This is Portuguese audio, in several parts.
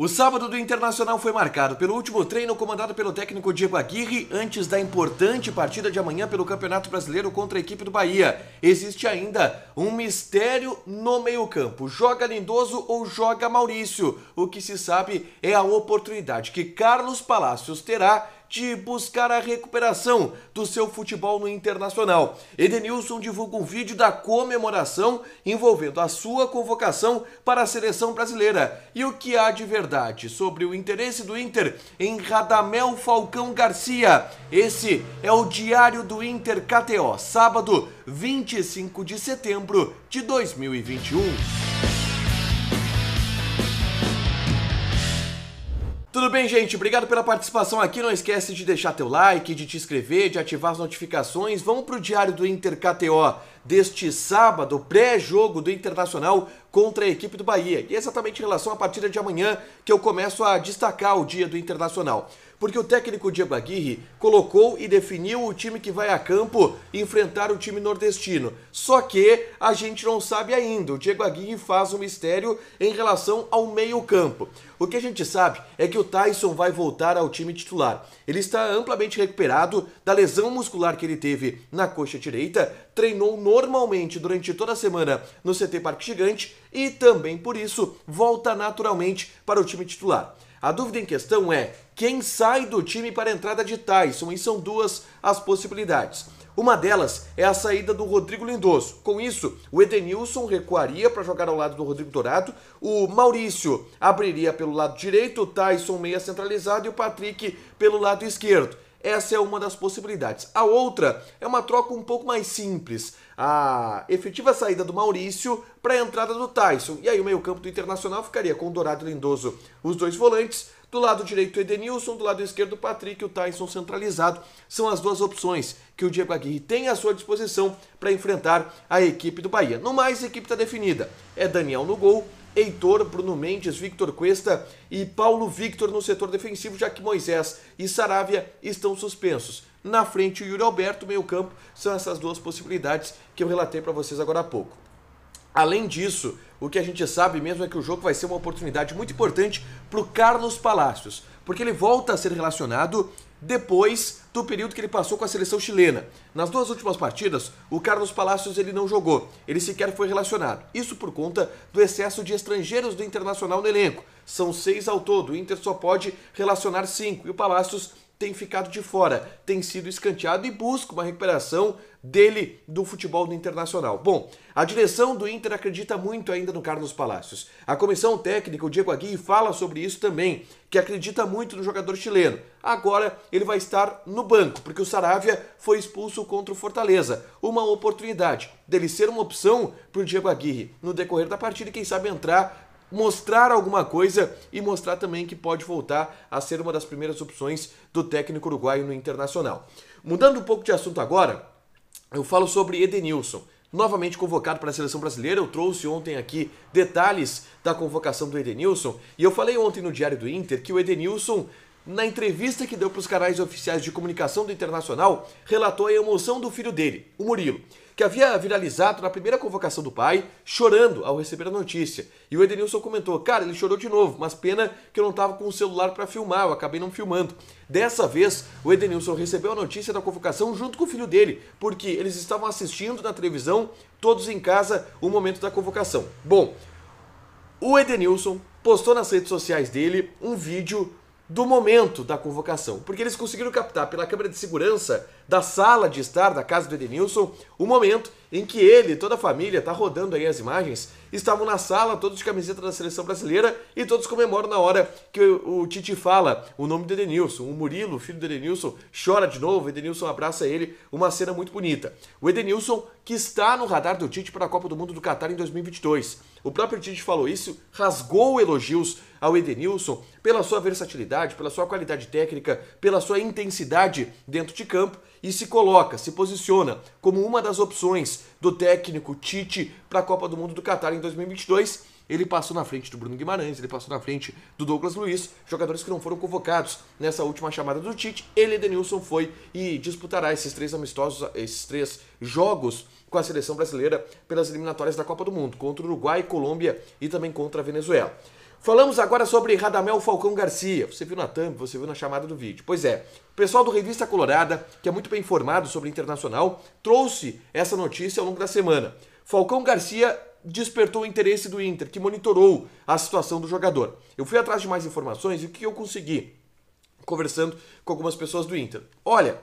O sábado do Internacional foi marcado pelo último treino comandado pelo técnico Diego Aguirre antes da importante partida de amanhã pelo Campeonato Brasileiro contra a equipe do Bahia. Existe ainda um mistério no meio-campo. Joga Lindoso ou joga Maurício? O que se sabe é a oportunidade que Carlos Palacios terá de buscar a recuperação do seu futebol no internacional. Edenilson divulga um vídeo da comemoração envolvendo a sua convocação para a seleção brasileira e o que há de verdade sobre o interesse do Inter em Radamel Falcão Garcia. Esse é o Diário do Inter KTO, sábado 25 de setembro de 2021. Tudo bem, gente? Obrigado pela participação aqui. Não esquece de deixar teu like, de te inscrever, de ativar as notificações. Vamos pro diário do Inter deste sábado, pré-jogo do Internacional contra a equipe do Bahia. E é exatamente em relação à partida de amanhã que eu começo a destacar o dia do Internacional. Porque o técnico Diego Aguirre colocou e definiu o time que vai a campo enfrentar o time nordestino. Só que a gente não sabe ainda. O Diego Aguirre faz um mistério em relação ao meio-campo. O que a gente sabe é que o Tyson vai voltar ao time titular. Ele está amplamente recuperado da lesão muscular que ele teve na coxa direita, treinou normalmente durante toda a semana no CT Parque Gigante e também por isso volta naturalmente para o time titular. A dúvida em questão é quem sai do time para a entrada de Tyson, e são duas as possibilidades. Uma delas é a saída do Rodrigo Lindoso. Com isso, o Edenilson recuaria para jogar ao lado do Rodrigo Dourado, o Maurício abriria pelo lado direito, o Tyson meia centralizado e o Patrick pelo lado esquerdo. Essa é uma das possibilidades. A outra é uma troca um pouco mais simples. A efetiva saída do Maurício para a entrada do Tyson. E aí o meio-campo do Internacional ficaria com o Dourado e Lindoso os dois volantes. Do lado direito, Edenilson, do lado esquerdo, Patrick e o Tyson centralizado. São as duas opções que o Diego Aguirre tem à sua disposição para enfrentar a equipe do Bahia. No mais, a equipe está definida. É Daniel no gol, Heitor, Bruno Mendes, Victor Cuesta e Paulo Victor no setor defensivo, já que Moisés e Saravia estão suspensos. Na frente, o Yuri Alberto, meio-campo, são essas duas possibilidades que eu relatei para vocês agora há pouco. Além disso, o que a gente sabe mesmo é que o jogo vai ser uma oportunidade muito importante para o Carlos Palacios, porque ele volta a ser relacionado depois do período que ele passou com a seleção chilena. Nas duas últimas partidas, o Carlos Palacios ele não jogou, ele sequer foi relacionado. Isso por conta do excesso de estrangeiros do Internacional no elenco. São seis ao todo, o Inter só pode relacionar cinco e o Palacios tem ficado de fora, tem sido escanteado e busca uma recuperação dele do futebol do Internacional. Bom, a direção do Inter acredita muito ainda no Carlos Palacios. A comissão técnica, o Diego Aguirre, fala sobre isso também, que acredita muito no jogador chileno. Agora ele vai estar no banco, porque o Saravia foi expulso contra o Fortaleza. Uma oportunidade dele ser uma opção para o Diego Aguirre no decorrer da partida e quem sabe entrar mostrar alguma coisa e mostrar também que pode voltar a ser uma das primeiras opções do técnico uruguaio no Internacional. Mudando um pouco de assunto agora, eu falo sobre Edenilson. Novamente convocado para a seleção brasileira, eu trouxe ontem aqui detalhes da convocação do Edenilson e eu falei ontem no Diário do Inter que o Edenilson na entrevista que deu para os canais oficiais de comunicação do Internacional, relatou a emoção do filho dele, o Murilo que havia viralizado na primeira convocação do pai, chorando ao receber a notícia. E o Edenilson comentou: Cara, ele chorou de novo, mas pena que eu não estava com o celular para filmar, eu acabei não filmando. Dessa vez, o Edenilson recebeu a notícia da convocação junto com o filho dele, porque eles estavam assistindo na televisão, todos em casa, o momento da convocação. Bom, o Edenilson postou nas redes sociais dele um vídeo do momento da convocação, porque eles conseguiram captar pela câmera de segurança da sala de estar da casa do Edenilson o momento em que ele, e toda a família, tá rodando aí as imagens, estavam na sala, todos de camiseta da seleção brasileira e todos comemoram na hora que o, o Tite fala o nome do Edenilson. O Murilo, filho do Edenilson, chora de novo, o Edenilson abraça ele, uma cena muito bonita. O Edenilson que está no radar do Tite para a Copa do Mundo do Catar em 2022. O próprio Tite falou isso, rasgou elogios ao Edenilson pela sua versatilidade, pela sua qualidade técnica, pela sua intensidade dentro de campo e se coloca, se posiciona como uma das opções do técnico Tite para a Copa do Mundo do Catar em 2022 ele passou na frente do Bruno Guimarães, ele passou na frente do Douglas Luiz, jogadores que não foram convocados nessa última chamada do Tite. Ele, Denilson, foi e disputará esses três amistosos, esses três jogos com a seleção brasileira pelas eliminatórias da Copa do Mundo, contra o Uruguai, Colômbia e também contra a Venezuela. Falamos agora sobre Radamel Falcão Garcia. Você viu na thumb, você viu na chamada do vídeo. Pois é, o pessoal do Revista Colorada, que é muito bem informado sobre internacional, trouxe essa notícia ao longo da semana. Falcão Garcia despertou o interesse do Inter, que monitorou a situação do jogador. Eu fui atrás de mais informações e o que eu consegui conversando com algumas pessoas do Inter. Olha,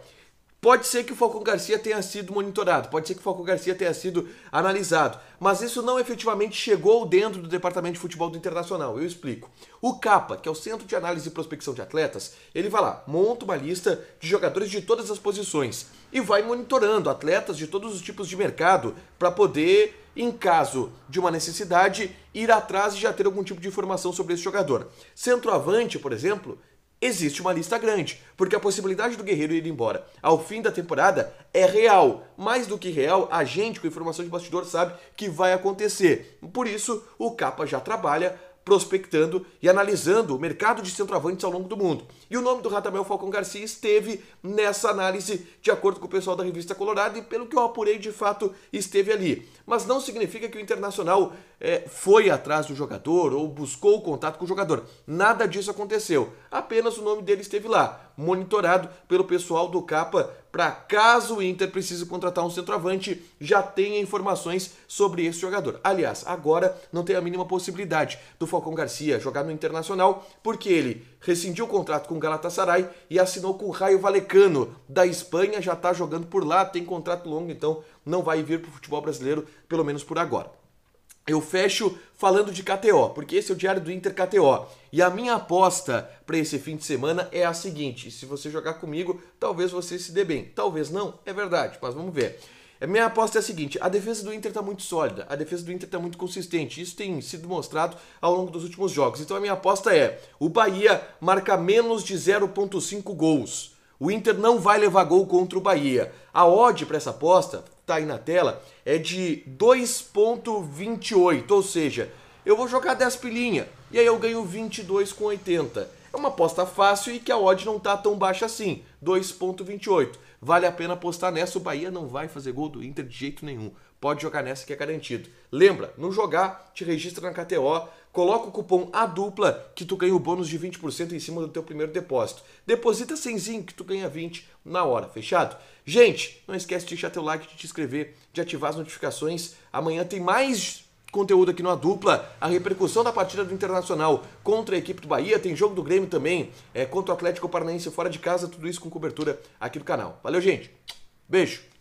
Pode ser que o Falcão Garcia tenha sido monitorado, pode ser que o Falcão Garcia tenha sido analisado, mas isso não efetivamente chegou dentro do Departamento de Futebol do Internacional. Eu explico. O CAPA, que é o Centro de Análise e Prospecção de Atletas, ele vai lá, monta uma lista de jogadores de todas as posições e vai monitorando atletas de todos os tipos de mercado para poder, em caso de uma necessidade, ir atrás e já ter algum tipo de informação sobre esse jogador. Centroavante, por exemplo, existe uma lista grande, porque a possibilidade do Guerreiro ir embora ao fim da temporada é real. Mais do que real, a gente com informação de bastidor sabe que vai acontecer. Por isso, o Capa já trabalha prospectando e analisando o mercado de centroavantes ao longo do mundo. E o nome do Radamel Falcão Garcia esteve nessa análise, de acordo com o pessoal da revista Colorado, e pelo que eu apurei, de fato esteve ali. Mas não significa que o Internacional é, foi atrás do jogador ou buscou o contato com o jogador. Nada disso aconteceu. Apenas o nome dele esteve lá monitorado pelo pessoal do Capa para caso o Inter precise contratar um centroavante, já tenha informações sobre esse jogador. Aliás, agora não tem a mínima possibilidade do Falcão Garcia jogar no Internacional, porque ele rescindiu o contrato com o Galatasaray e assinou com o Raio Valecano da Espanha, já está jogando por lá, tem contrato longo, então não vai vir para o futebol brasileiro, pelo menos por agora eu fecho falando de KTO, porque esse é o diário do Inter KTO. E a minha aposta para esse fim de semana é a seguinte: se você jogar comigo, talvez você se dê bem. Talvez não, é verdade, mas vamos ver. A minha aposta é a seguinte: a defesa do Inter está muito sólida, a defesa do Inter está muito consistente. Isso tem sido mostrado ao longo dos últimos jogos. Então a minha aposta é: o Bahia marca menos de 0,5 gols. O Inter não vai levar gol contra o Bahia. A odd para essa aposta tá aí na tela é de 2.28, ou seja, eu vou jogar 10 pilinha e aí eu ganho 22,80. É uma aposta fácil e que a odd não tá tão baixa assim, 2.28. Vale a pena apostar nessa, o Bahia não vai fazer gol do Inter de jeito nenhum pode jogar nessa que é garantido. Lembra, no jogar, te registra na KTO, coloca o cupom A dupla que tu ganha o bônus de 20% em cima do teu primeiro depósito. Deposita 100 que tu ganha 20 na hora, fechado? Gente, não esquece de deixar teu like, de te inscrever, de ativar as notificações. Amanhã tem mais conteúdo aqui no A Dupla, a repercussão da partida do Internacional contra a equipe do Bahia, tem jogo do Grêmio também, é, contra o Atlético Paranaense fora de casa, tudo isso com cobertura aqui do canal. Valeu, gente. Beijo.